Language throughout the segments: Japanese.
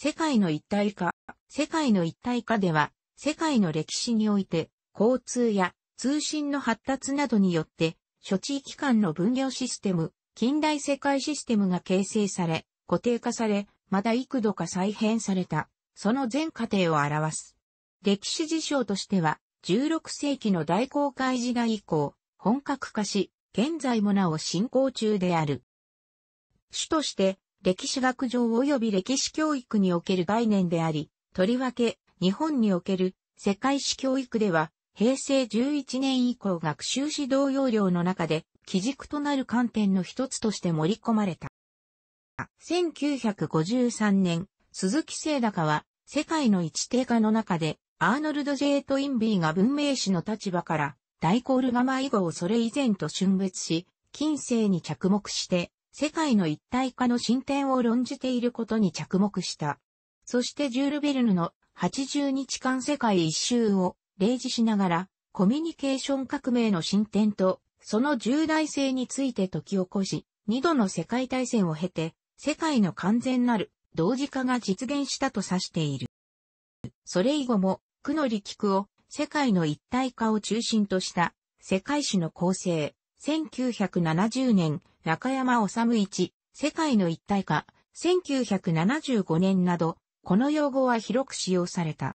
世界の一体化。世界の一体化では、世界の歴史において、交通や通信の発達などによって、諸地域間の分業システム、近代世界システムが形成され、固定化され、また幾度か再編された、その全過程を表す。歴史事象としては、16世紀の大航海時代以降、本格化し、現在もなお進行中である。主として、歴史学上及び歴史教育における概念であり、とりわけ、日本における世界史教育では、平成11年以降学習指導要領の中で、基軸となる観点の一つとして盛り込まれた。1953年、鈴木聖高は、世界の一定化の中で、アーノルド・ジェート・インビーが文明史の立場から、ダイコールガマ以後をそれ以前と春別し、近世に着目して、世界の一体化の進展を論じていることに着目した。そしてジュール・ベルヌの80日間世界一周を例示しながら、コミュニケーション革命の進展と、その重大性について解き起こし、二度の世界大戦を経て、世界の完全なる同時化が実現したと指している。それ以後も、区のき菊を世界の一体化を中心とした世界史の構成、1970年中山治一、世界の一体化、1975年など、この用語は広く使用された。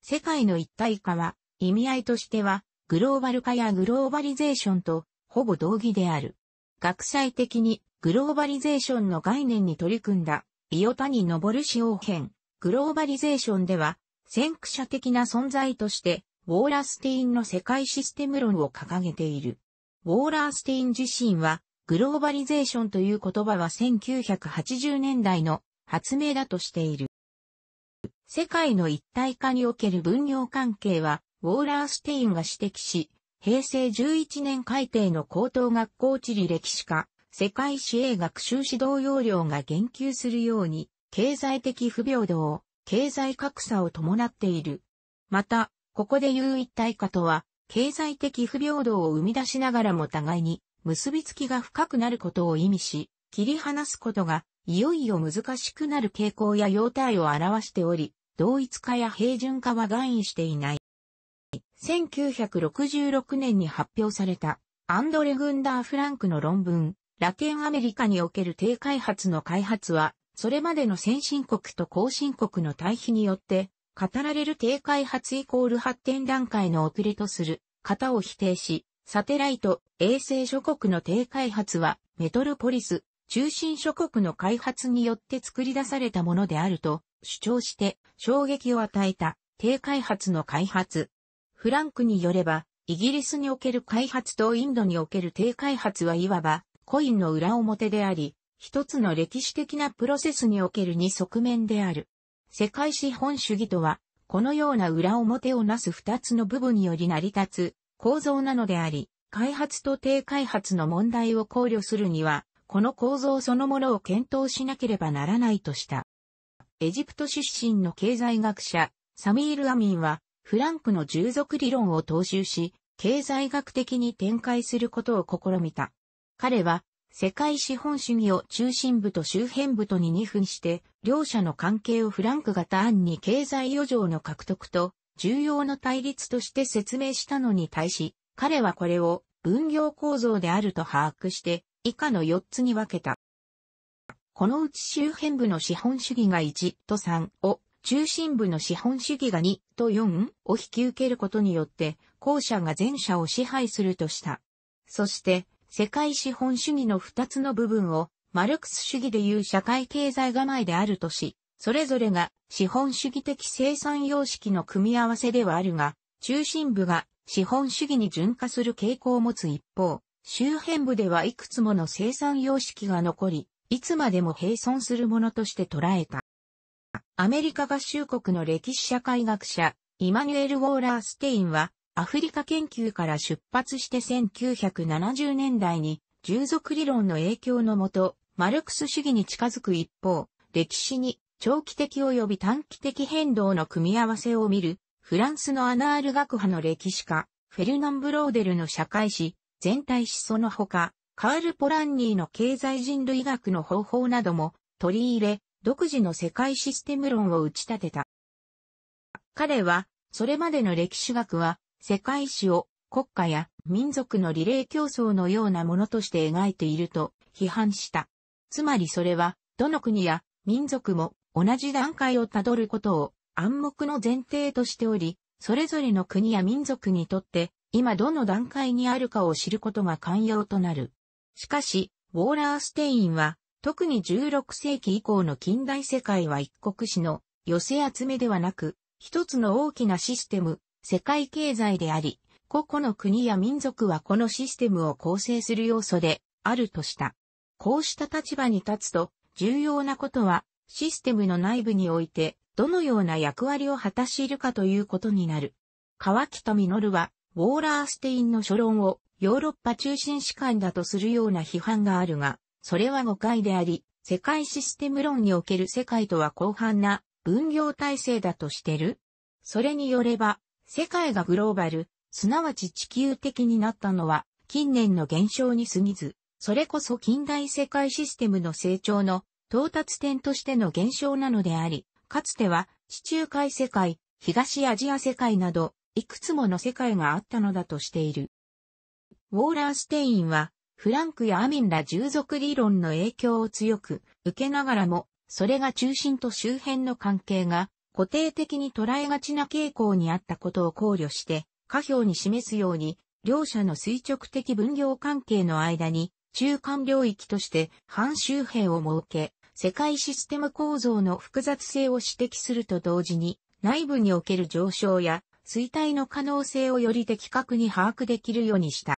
世界の一体化は、意味合いとしては、グローバル化やグローバリゼーションと、ほぼ同義である。学際的に、グローバリゼーションの概念に取り組んだ、伊予谷昇使用編、グローバリゼーションでは、先駆者的な存在として、ウォーラーステインの世界システム論を掲げている。ウォーラーステイン自身は、グローバリゼーションという言葉は1980年代の発明だとしている。世界の一体化における分業関係は、ウォーラーステインが指摘し、平成11年改定の高等学校地理歴史科、世界史英学習指導要領が言及するように、経済的不平等、経済格差を伴っている。また、ここで言う一体化とは、経済的不平等を生み出しながらも互いに結びつきが深くなることを意味し、切り離すことが、いよいよ難しくなる傾向や様態を表しており、同一化や平準化は含意していない。1966年に発表された、アンドレ・グンダー・フランクの論文、ラテンアメリカにおける低開発の開発は、それまでの先進国と後進国の対比によって、語られる低開発イコール発展段階の遅れとする、型を否定し、サテライト、衛星諸国の低開発は、メトロポリス、中心諸国の開発によって作り出されたものであると主張して衝撃を与えた低開発の開発。フランクによれば、イギリスにおける開発とインドにおける低開発はいわばコインの裏表であり、一つの歴史的なプロセスにおける二側面である。世界資本主義とは、このような裏表をなす二つの部分により成り立つ構造なのであり、開発と低開発の問題を考慮するには、この構造そのものを検討しなければならないとした。エジプト出身の経済学者、サミール・アミンは、フランクの従属理論を踏襲し、経済学的に展開することを試みた。彼は、世界資本主義を中心部と周辺部とに2分して、両者の関係をフランク型案に経済余剰の獲得と重要な対立として説明したのに対し、彼はこれを分業構造であると把握して、以下の4つに分けた。このうち周辺部の資本主義が1と3を、中心部の資本主義が2と4を引き受けることによって、後者が前者を支配するとした。そして、世界資本主義の2つの部分を、マルクス主義でいう社会経済構えであるとし、それぞれが資本主義的生産様式の組み合わせではあるが、中心部が資本主義に順化する傾向を持つ一方、周辺部ではいくつもの生産様式が残り、いつまでも並存するものとして捉えた。アメリカ合衆国の歴史社会学者、イマニュエル・ウォーラー・ステインは、アフリカ研究から出発して1970年代に、従属理論の影響のもと、マルクス主義に近づく一方、歴史に長期的及び短期的変動の組み合わせを見る、フランスのアナール学派の歴史家、フェルナン・ブローデルの社会史、全体史その他、カール・ポランニーの経済人類学の方法なども取り入れ、独自の世界システム論を打ち立てた。彼は、それまでの歴史学は、世界史を国家や民族のリレー競争のようなものとして描いていると批判した。つまりそれは、どの国や民族も同じ段階をたどることを暗黙の前提としており、それぞれの国や民族にとって今どの段階にあるかを知ることが寛容となる。しかし、ウォーラーステインは、特に16世紀以降の近代世界は一国史の寄せ集めではなく、一つの大きなシステム、世界経済であり、個々の国や民族はこのシステムを構成する要素であるとした。こうした立場に立つと、重要なことは、システムの内部において、どのような役割を果たしているかということになる。川北実は、ウォーラーステインの書論をヨーロッパ中心史観だとするような批判があるが、それは誤解であり、世界システム論における世界とは広範な分業体制だとしてる。それによれば、世界がグローバル、すなわち地球的になったのは近年の現象に過ぎず、それこそ近代世界システムの成長の到達点としての現象なのであり、かつては地中海世界、東アジア世界など、いくつもの世界があったのだとしている。ウォーラーステインは、フランクやアミンら従属理論の影響を強く受けながらも、それが中心と周辺の関係が固定的に捉えがちな傾向にあったことを考慮して、下表に示すように、両者の垂直的分業関係の間に、中間領域として半周辺を設け、世界システム構造の複雑性を指摘すると同時に、内部における上昇や衰退の可能性をより的確に把握できるようにした。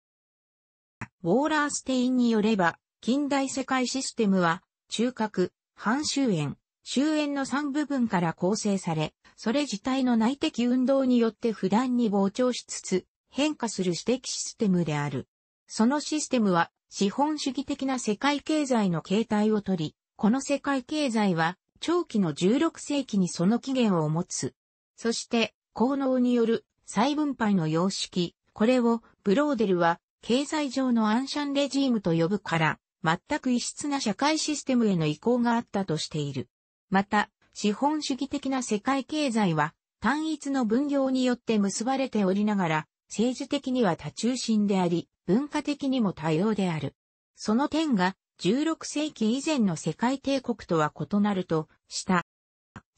ウォーラーステインによれば、近代世界システムは、中核、半周円、周円の3部分から構成され、それ自体の内的運動によって不断に膨張しつつ、変化する指摘システムである。そのシステムは、資本主義的な世界経済の形態をとり、この世界経済は、長期の16世紀にその起源を持つ。そして、効能による再分配の様式、これをブローデルは経済上のアンシャンレジームと呼ぶから、全く異質な社会システムへの移行があったとしている。また、資本主義的な世界経済は、単一の分業によって結ばれておりながら、政治的には多中心であり、文化的にも多様である。その点が16世紀以前の世界帝国とは異なるとした。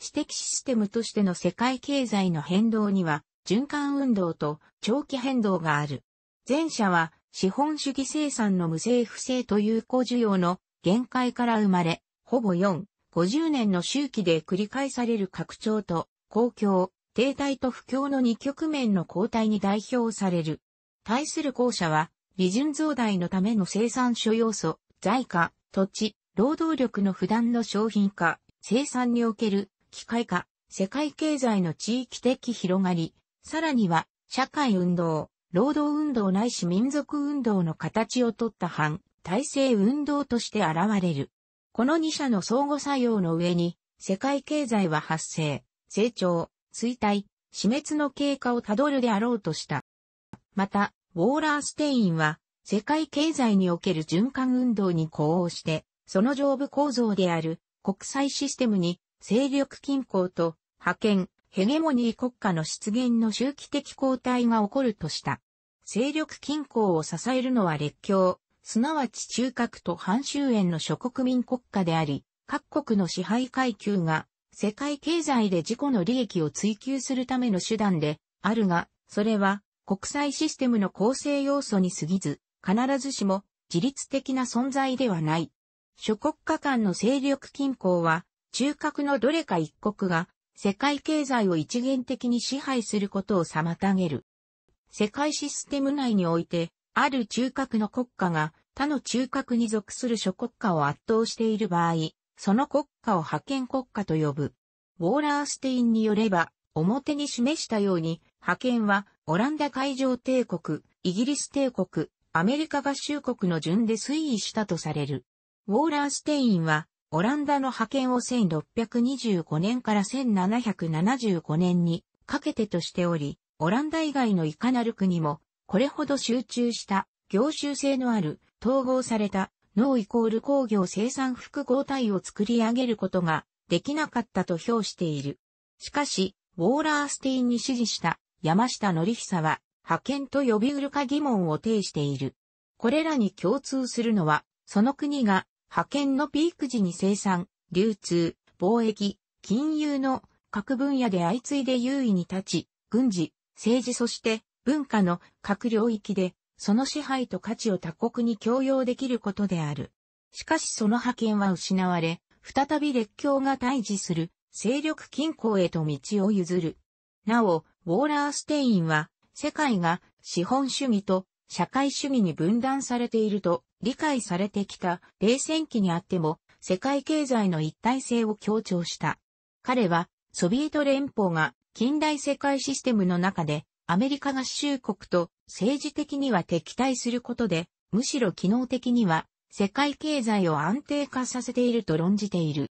指的システムとしての世界経済の変動には、循環運動と長期変動がある。前者は、資本主義生産の無政府制という高需要の限界から生まれ、ほぼ4、50年の周期で繰り返される拡張と、公共、停滞と不況の二局面の交代に代表される。対する後者は、利潤増大のための生産所要素、財貨、土地、労働力の普段の商品化、生産における機械化、世界経済の地域的広がり、さらには社会運動、労働運動ないし民族運動の形をとった反体制運動として現れる。この二者の相互作用の上に、世界経済は発生、成長、衰退、死滅の経過をたどるであろうとした。また、ウォーラーステインは、世界経済における循環運動に呼応して、その上部構造である国際システムに勢力均衡と覇権、ヘゲモニー国家の出現の周期的交代が起こるとした。勢力均衡を支えるのは列強、すなわち中核と反周縁の諸国民国家であり、各国の支配階級が世界経済で自己の利益を追求するための手段であるが、それは国際システムの構成要素に過ぎず、必ずしも自律的な存在ではない。諸国家間の勢力均衡は、中核のどれか一国が世界経済を一元的に支配することを妨げる。世界システム内において、ある中核の国家が他の中核に属する諸国家を圧倒している場合、その国家を覇権国家と呼ぶ。ウォーラーステインによれば、表に示したように、覇権はオランダ海上帝国、イギリス帝国、アメリカ合衆国の順で推移したとされる。ウォーラーステインは、オランダの派遣を1625年から1775年にかけてとしており、オランダ以外のいかなる国も、これほど集中した業種性のある統合された脳イコール工業生産複合体を作り上げることができなかったと評している。しかし、ウォーラーステインに指示した山下則久は派遣と呼びうるか疑問を呈している。これらに共通するのは、その国が派遣のピーク時に生産、流通、貿易、金融の各分野で相次いで優位に立ち、軍事、政治そして文化の各領域で、その支配と価値を他国に強要できることである。しかしその派遣は失われ、再び列強が対峙する勢力均衡へと道を譲る。なお、ウォーラーステインは世界が資本主義と社会主義に分断されていると理解されてきた冷戦期にあっても世界経済の一体性を強調した。彼はソビエト連邦が近代世界システムの中でアメリカ合衆国と政治的には敵対することでむしろ機能的には世界経済を安定化させていると論じている。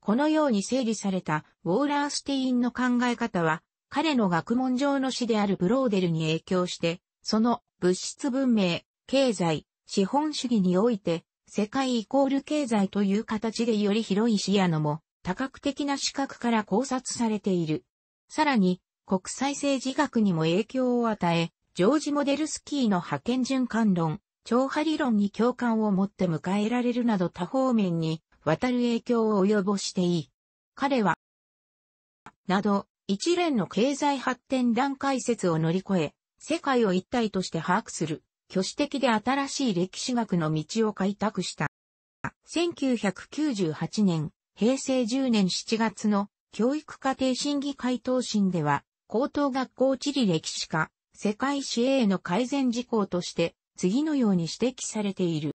このように整理されたウォーラースティーンの考え方は彼の学問上の師であるブローデルに影響して、その物質文明、経済、資本主義において、世界イコール経済という形でより広い視野のも、多角的な視格から考察されている。さらに、国際政治学にも影響を与え、ジョージ・モデルスキーの派遣循環論、超波理論に共感を持って迎えられるなど多方面に、渡る影響を及ぼしていい。彼は、など、一連の経済発展段階説を乗り越え、世界を一体として把握する、挙手的で新しい歴史学の道を開拓した。1998年、平成10年7月の教育家庭審議会答申では、高等学校地理歴史科、世界史への改善事項として、次のように指摘されている。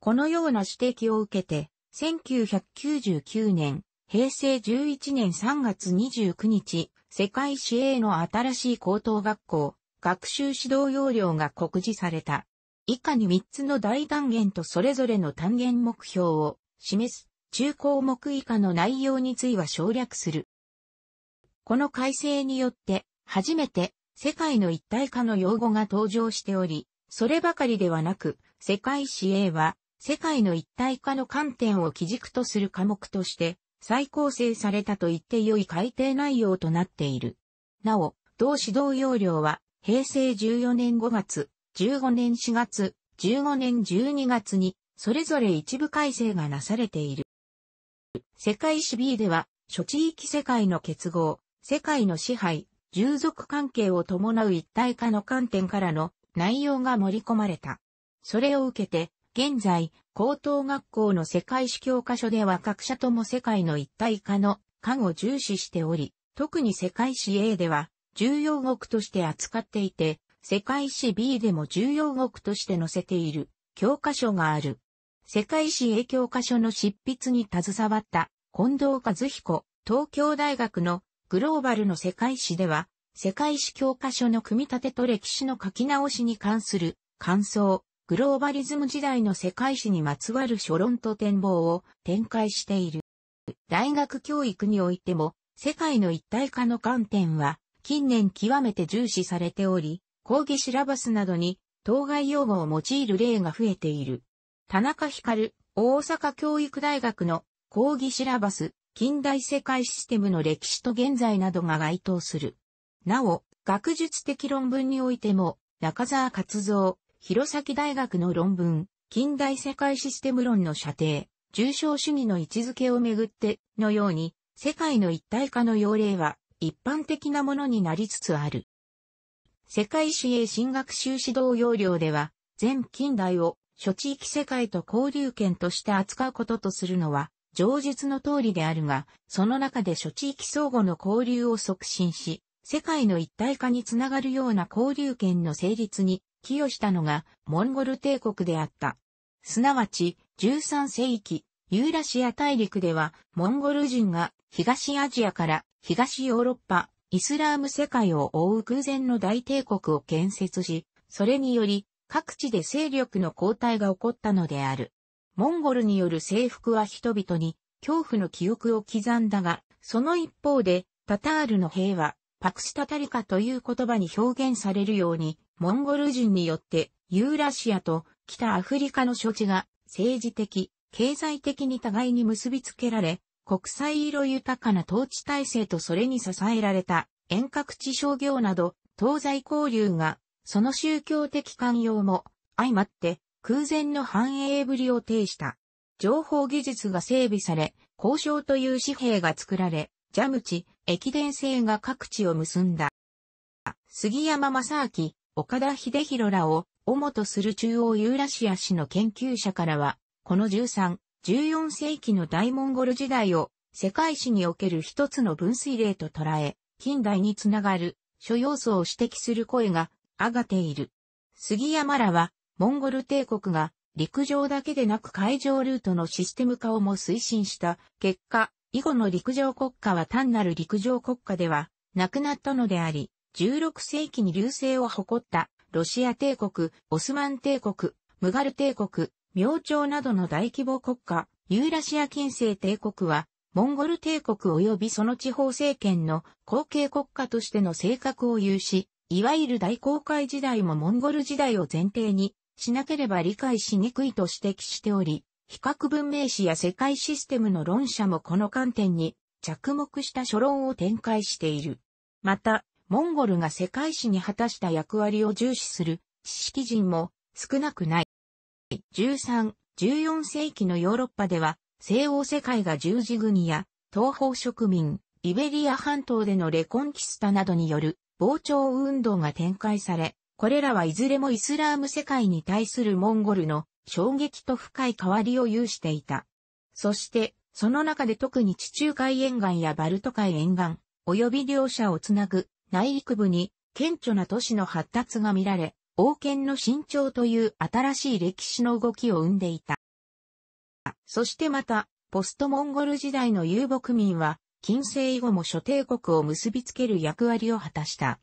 このような指摘を受けて、1999年、平成11年3月29日、世界市営の新しい高等学校、学習指導要領が告示された。以下に3つの大単元とそれぞれの単元目標を示す中項目以下の内容については省略する。この改正によって初めて世界の一体化の用語が登場しており、そればかりではなく、世界史 A は世界の一体化の観点を基軸とする科目として再構成されたと言って良い改定内容となっている。なお、同指導要領は、平成14年5月、15年4月、15年12月に、それぞれ一部改正がなされている。世界史 B では、諸地域世界の結合、世界の支配、従属関係を伴う一体化の観点からの内容が盛り込まれた。それを受けて、現在、高等学校の世界史教科書では各社とも世界の一体化の感を重視しており、特に世界史 A では重要句として扱っていて、世界史 B でも重要句として載せている教科書がある。世界史 A 教科書の執筆に携わった近藤和彦、東京大学のグローバルの世界史では、世界史教科書の組み立てと歴史の書き直しに関する感想、グローバリズム時代の世界史にまつわる書論と展望を展開している。大学教育においても、世界の一体化の観点は、近年極めて重視されており、講義シラバスなどに、当該用語を用いる例が増えている。田中光、大阪教育大学の講義シラバス、近代世界システムの歴史と現在などが該当する。なお、学術的論文においても、中沢勝造、弘前大学の論文、近代世界システム論の射程、重症主義の位置づけをめぐって、のように、世界の一体化の要領は、一般的なものになりつつある。世界史へ進学修士道要領では、全近代を諸地域世界と交流圏として扱うこととするのは、上述の通りであるが、その中で諸地域相互の交流を促進し、世界の一体化につながるような交流圏の成立に寄与したのがモンゴル帝国であった。すなわち、13世紀、ユーラシア大陸では、モンゴル人が東アジアから東ヨーロッパ、イスラーム世界を覆う空前の大帝国を建設し、それにより各地で勢力の交代が起こったのである。モンゴルによる征服は人々に恐怖の記憶を刻んだが、その一方で、タタールの兵は、パクシタタリカという言葉に表現されるように、モンゴル人によってユーラシアと北アフリカの諸地が政治的、経済的に互いに結びつけられ、国際色豊かな統治体制とそれに支えられた遠隔地商業など東西交流がその宗教的寛容も相まって空前の繁栄ぶりを呈した。情報技術が整備され、交渉という紙幣が作られ、蛇口、駅伝制が各地を結んだ。杉山正明、岡田秀弘らを、主とする中央ユーラシア史の研究者からは、この13、14世紀の大モンゴル時代を、世界史における一つの分水嶺と捉え、近代につながる、諸要素を指摘する声が、上がっている。杉山らは、モンゴル帝国が、陸上だけでなく海上ルートのシステム化をも推進した結果、以後の陸上国家は単なる陸上国家ではなくなったのであり、16世紀に流星を誇ったロシア帝国、オスマン帝国、ムガル帝国、明朝などの大規模国家、ユーラシア近世帝国は、モンゴル帝国及びその地方政権の後継国家としての性格を有し、いわゆる大航海時代もモンゴル時代を前提にしなければ理解しにくいと指摘しており、比較文明史や世界システムの論者もこの観点に着目した書論を展開している。また、モンゴルが世界史に果たした役割を重視する知識人も少なくない。13、14世紀のヨーロッパでは、西欧世界が十字軍や東方植民、イベリア半島でのレコンキスタなどによる膨張運動が展開され、これらはいずれもイスラーム世界に対するモンゴルの衝撃と深い変わりを有していた。そして、その中で特に地中海沿岸やバルト海沿岸、及び両者をつなぐ内陸部に顕著な都市の発達が見られ、王権の新長という新しい歴史の動きを生んでいた。そしてまた、ポストモンゴル時代の遊牧民は、近世以後も諸帝国を結びつける役割を果たした。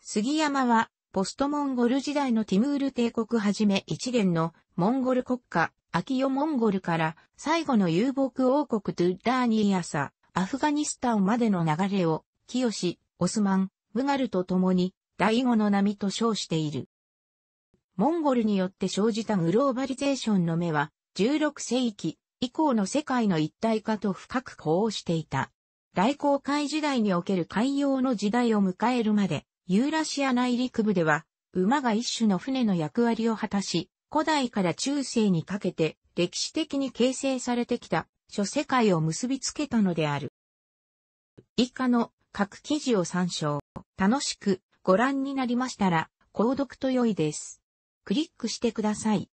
杉山は、ポストモンゴル時代のティムール帝国はじめ一連のモンゴル国家、秋代モンゴルから最後の遊牧王国トゥッダーニーアサ、アフガニスタンまでの流れを、清オスマン、ムガルと共に、第五の波と称している。モンゴルによって生じたグローバリゼーションの目は、16世紀以降の世界の一体化と深く呼応していた。大航海時代における海洋の時代を迎えるまで、ユーラシア内陸部では、馬が一種の船の役割を果たし、古代から中世にかけて歴史的に形成されてきた諸世界を結びつけたのである。以下の各記事を参照。楽しくご覧になりましたら、購読と良いです。クリックしてください。